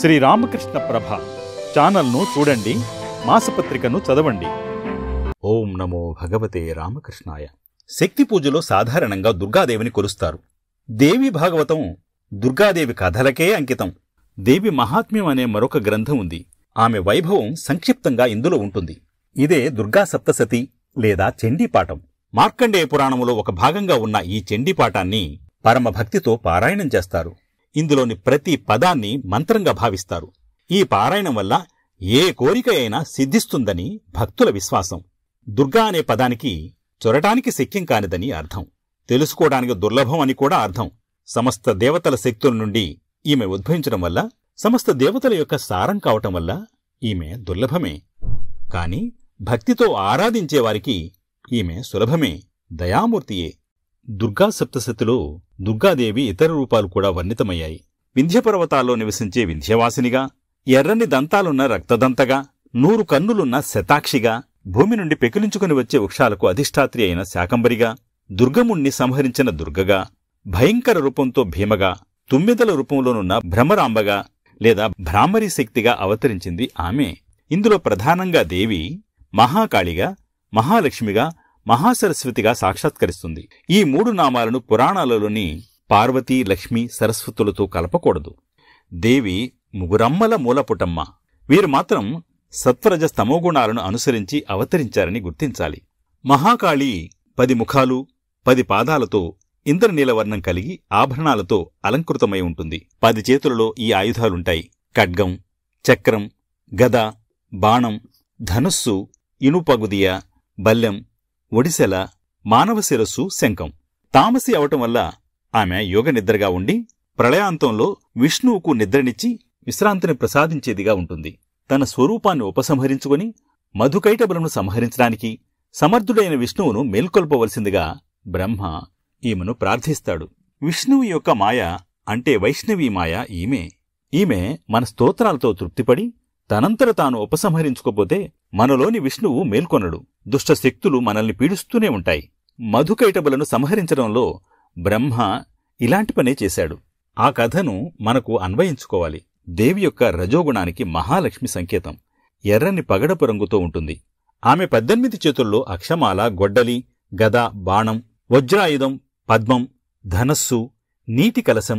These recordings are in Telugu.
శ్రీ రామకృష్ణ ప్రభ ఛానల్ను చూడండి మాసపత్రికను చదవండి ఓం నమో భగవతే రామకృష్ణాయ శక్తి పూజలో సాధారణంగా దుర్గాదేవిని కొలుస్తారు దేవి భాగవతం దుర్గాదేవి కథలకే అంకితం దేవి మహాత్మ్యం అనే మరొక గ్రంథం ఉంది ఆమె వైభవం సంక్షిప్తంగా ఇందులో ఉంటుంది ఇదే దుర్గా సప్తసతి లేదా చండీపాఠం మార్కండేయ పురాణములో ఒక భాగంగా ఉన్న ఈ చండీపాఠాన్ని పరమభక్తితో పారాయణం చేస్తారు ఇందులోని ప్రతి పదాన్ని మంత్రంగా భావిస్తారు ఈ పారాయణం వల్ల ఏ కోరిక అయినా సిద్ధిస్తుందని భక్తుల విశ్వాసం దుర్గా అనే పదానికి చొరటానికి శక్యం కానిదని అర్థం తెలుసుకోవడానికి దుర్లభం అని కూడా అర్థం సమస్త దేవతల శక్తుల నుండి ఈమె ఉద్భవించడం వల్ల సమస్త దేవతల యొక్క సారం కావటం వల్ల ఈమె దుర్లభమే కాని భక్తితో ఆరాధించేవారికి ఈమె సులభమే దయామూర్తియే దుర్గా సప్తశతిలో దుర్గాదేవి ఇతర రూపాలు కూడా వర్ణితమయ్యాయి వింధ్యపర్వతాల్లో నివసించే వింధ్యవాసినిగా ఎర్రని దంతాలున్న రక్తదంతగా నూరు కన్నులున్న శతాక్షిగా భూమి నుండి పెకిలించుకుని వచ్చే వృక్షాలకు అధిష్టాత్రి అయిన శాకంబరిగా దుర్గముణ్ణి సంహరించిన దుర్గగా భయంకర రూపంతో భీమగా తుమ్మిదల రూపంలోనున్న భ్రమరాంబగా లేదా భ్రామరీ శక్తిగా అవతరించింది ఆమె ఇందులో ప్రధానంగా దేవి మహాకాళిగా మహాలక్ష్మిగా మహాసరస్వతిగా సాక్షాత్కరిస్తుంది ఈ మూడు నామాలను పురాణాలలోని పార్వతి లక్ష్మి సరస్వతులతో కలపకూడదు దేవి ముగురమ్మల మూలపుటమ్మ వీరు మాత్రం సత్వరజ స్తమోగుణాలను అనుసరించి అవతరించారని గుర్తించాలి మహాకాళి పది ముఖాలు పది పాదాలతో ఇంద్రనీలవర్ణం కలిగి ఆభరణాలతో అలంకృతమై ఉంటుంది పది చేతులలో ఈ ఆయుధాలుంటాయి ఖడ్గం చక్రం గద బాణం ధనుస్సు ఇనుపగుదియ బల్లెం ఒడిశెల మానవ శిరస్సు శంఖం తామసి అవటం వల్ల ఆమె యోగ నిద్రగా ఉండి ప్రళయాంతంలో విష్ణువుకు నిద్రనిచ్చి విశ్రాంతిని ప్రసాదించేదిగా ఉంటుంది తన స్వరూపాన్ని ఉపసంహరించుకుని మధుకైటబులను సంహరించడానికి సమర్థుడైన విష్ణువును మేల్కొల్పవలసిందిగా బ్రహ్మ ఈమెను ప్రార్థిస్తాడు విష్ణువు యొక్క మాయ అంటే వైష్ణవి మాయ ఈమె ఈమె మన స్తోత్రాలతో తృప్తిపడి తనంతర తాను ఉపసంహరించుకోపోతే మనలోని విష్ణువు మేల్కొనడు దుష్టశక్తులు మనల్ని పీడిస్తూనే ఉంటాయి మధుకైటబులను సంహరించడంలో బ్రహ్మ ఇలాంటి పనే చేశాడు ఆ కథను మనకు అన్వయించుకోవాలి దేవి యొక్క రజోగుణానికి మహాలక్ష్మి సంకేతం ఎర్రని పగడపు రంగుతో ఉంటుంది ఆమె పద్దెనిమిది చేతుల్లో అక్షమాల గొడ్డలి గద బాణం వజ్రాయుధం పద్మం ధనస్సు నీటి కలసం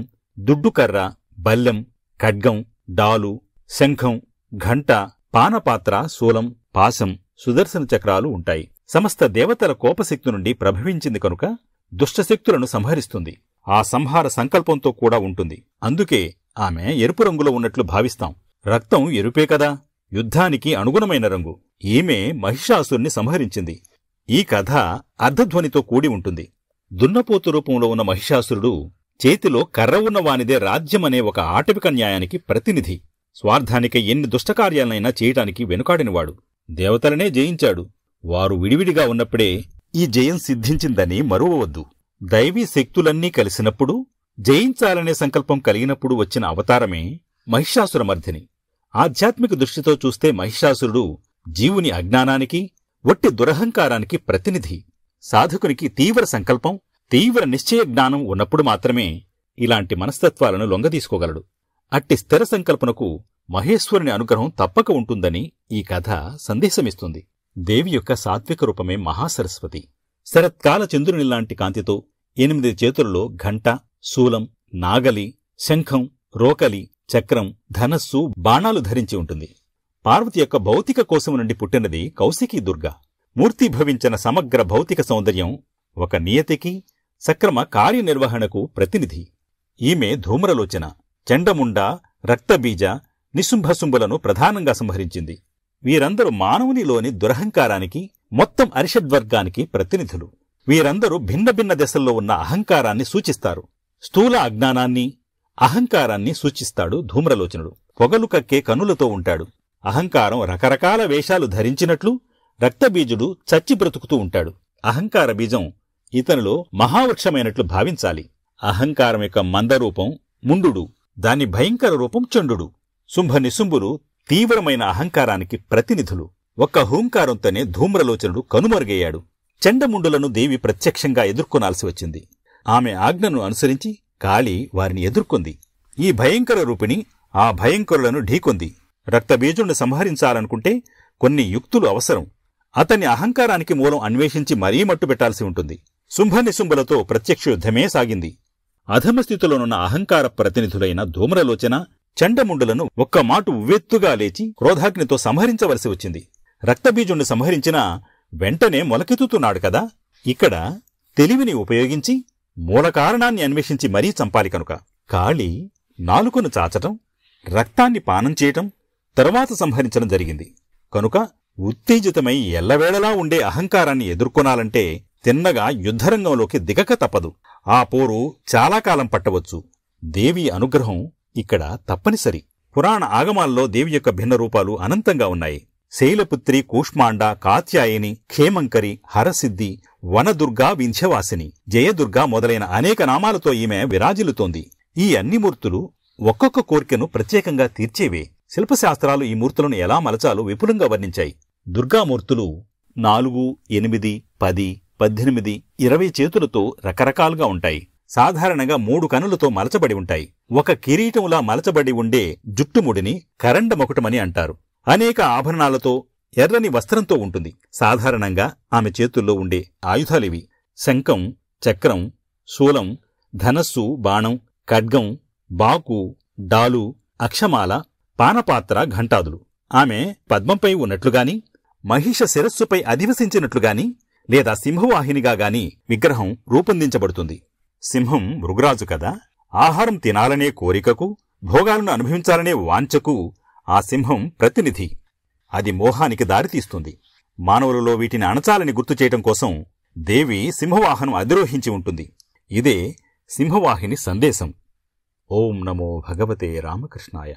దుడ్డుకర్ర బల్లెం ఖడ్గం డాలు శంఖం ఘంట పానపాత్ర శూలం పాసం సుదర్శన చక్రాలు ఉంటాయి సమస్త దేవతల కోపశక్తి నుండి ప్రభవించింది కనుక దుష్టశక్తులను సంహరిస్తుంది ఆ సంహార సంకల్పంతో కూడా ఉంటుంది అందుకే ఆమె ఎరుపు రంగులో ఉన్నట్లు భావిస్తాం రక్తం ఎరుపే కదా యుద్ధానికి అనుగుణమైన రంగు ఈమె మహిషాసుర్ని సంహరించింది ఈ కథ అర్ధధ్వనితో కూడి ఉంటుంది దున్నపోతు రూపంలో ఉన్న మహిషాసురుడు చేతిలో కర్ర ఉన్నవానిదే రాజ్యమనే ఒక ఆటవిక న్యాయానికి ప్రతినిధి స్వార్థానికి ఎన్ని దుష్టకార్యాలైనా చేయటానికి వెనుకాడినవాడు దేవతలనే జయించాడు వారు విడివిడిగా ఉన్నప్పుడే ఈ జయం సిద్ధించిందని మరువవద్దు దైవీ శక్తులన్నీ కలిసినప్పుడు జయించాలనే సంకల్పం కలిగినప్పుడు వచ్చిన అవతారమే మహిషాసురమర్ధిని ఆధ్యాత్మిక దృష్టితో చూస్తే మహిషాసురుడు జీవుని అజ్ఞానానికి వట్టి దురహంకారానికి ప్రతినిధి సాధకునికి తీవ్ర సంకల్పం తీవ్ర నిశ్చయ జ్ఞానం ఉన్నప్పుడు మాత్రమే ఇలాంటి మనస్తత్వాలను లొంగదీసుకోగలడు అట్టి స్థిర సంకల్పనకు మహేశ్వరుని అనుగ్రహం తప్పక ఉంటుందని ఈ కథ సందేశమిస్తుంది దేవి యొక్క సాత్విక రూపమే మహాసరస్వతి శరత్కాల చంద్రునిలాంటి కాంతితో ఎనిమిది చేతులలో ఘంట శూలం నాగలి శంఖం రోకలి చక్రం ధనస్సు బాణాలు ధరించి ఉంటుంది పార్వతి యొక్క భౌతిక కోశం నుండి పుట్టినది కౌశికీ దుర్గ మూర్తిభవించిన సమగ్ర భౌతిక సౌందర్యం ఒక నియతికి సక్రమ కార్యనిర్వహణకు ప్రతినిధి ఈమె ధూమ్రలోచన చెండముండ రక్తబీజ నిశుంభశుంభులను ప్రధానంగా సంహరించింది వీరందరూ మానవునిలోని దురహంకారానికి మొత్తం అరిషద్వర్గానికి ప్రతినిధులు వీరందరూ భిన్న భిన్న దశల్లో ఉన్న అహంకారాన్ని సూచిస్తారు స్థూల అజ్ఞానాన్ని అహంకారాన్ని సూచిస్తాడు ధూమ్రలోచనుడు పొగలు కక్కే కనులతో ఉంటాడు అహంకారం రకరకాల వేషాలు ధరించినట్లు రక్తబీజుడు చచ్చి బ్రతుకుతూ ఉంటాడు అహంకార బీజం ఇతనిలో మహావృక్షమైనట్లు భావించాలి అహంకారం యొక్క మందరూపం ముండు దాని భయంకర రూపం చండు శుంభ నిశుంభులు తీవ్రమైన అహంకారానికి ప్రతినిధులు ఒక్క హూంకారంతోనే ధూమ్రలోచనుడు కనుమరుగయ్యాడు చండముండులను దేవి ప్రత్యక్షంగా ఎదుర్కొనాల్సి వచ్చింది ఆమె ఆజ్ఞను అనుసరించి కాళి వారిని ఎదుర్కొంది ఈ భయంకర రూపిణి ఆ భయంకరులను ఢీకొంది రక్తబీజుణ్ణి సంహరించాలనుకుంటే కొన్ని యుక్తులు అవసరం అతని అహంకారానికి మూలం అన్వేషించి మరీ మట్టు పెట్టాల్సి ఉంటుంది శుంభనిశుంభులతో ప్రత్యక్ష యుద్ధమే సాగింది అధమస్థితిలోనున్న అహంకార ప్రతినిధులైన ధూమ్రలోచన చండముండులను ఒక్క మాటు ఉవ్వెత్తుగా లేచి క్రోధాగ్నితో సంహరించవలసి వచ్చింది రక్తబీజుణ్ణి సంహరించినా వెంటనే మొలకెత్తుతున్నాడు కదా ఇక్కడ తెలివిని ఉపయోగించి మూల కారణాన్ని అన్వేషించి మరీ చంపాలి కనుక కాళి నాలుకను చాచటం రక్తాన్ని పానం చేయటం తర్వాత సంహరించడం జరిగింది కనుక ఉత్తేజితమై ఎల్లవేళలా ఉండే అహంకారాన్ని ఎదుర్కొనాలంటే తిన్నగా యుద్ధరంగంలోకి దిగక తప్పదు ఆ పోరు చాలా కాలం పట్టవచ్చు దేవి అనుగ్రహం ఇక్కడ తప్పనిసరి పురాణ ఆగమాల్లో దేవి యొక్క భిన్న రూపాలు అనంతంగా ఉన్నాయి శైలపుత్రి కూష్మాండ కాత్యాయని క్షేమంకరి హరసిద్ధి వనదుర్గా వింధ్యవాసిని జయదుర్గా మొదలైన అనేక నామాలతో ఈమె విరాజిల్లుతోంది ఈ అన్ని మూర్తులు ఒక్కొక్క కోరికను ప్రత్యేకంగా తీర్చేవే శిల్పశాస్త్రాలు ఈ మూర్తులను ఎలా మలచాలో విపులంగా వర్ణించాయి దుర్గామూర్తులు నాలుగు ఎనిమిది పది పద్దెనిమిది ఇరవై చేతులతో రకరకాలుగా ఉంటాయి సాధారణంగా మూడు కనులతో మలచబడి ఉంటాయి ఒక కిరీటంలా మలచబడి ఉండే జుట్టుముడిని కరండమొకటమని అంటారు అనేక ఆభరణాలతో ఎర్రని వస్త్రంతో ఉంటుంది సాధారణంగా ఆమె చేతుల్లో ఉండే ఆయుధాలివి శంఖం చక్రం శూలం ధనస్సు బాణం ఖడ్గం బాకు డాలు అక్షమాల పానపాత్ర ఘంటాదులు ఆమె పద్మంపై ఉన్నట్లుగాని మహిష శిరస్సుపై అధివసించినట్లుగాని లేదా సింహవాహినిగా గాని విగ్రహం రూపొందించబడుతుంది సింహం మృగరాజు కదా ఆహారం తినాలనే కోరికకు భోగాలను అనుభవించాలనే వాంఛకు ఆ సింహం ప్రతినిధి అది మోహానికి దారితీస్తుంది మానవులలో వీటిని అణచాలని గుర్తు చేయటం కోసం దేవి సింహవాహనం అధిరోహించి ఉంటుంది ఇదే సింహవాహిని సందేశం ఓం నమో భగవతే రామకృష్ణాయ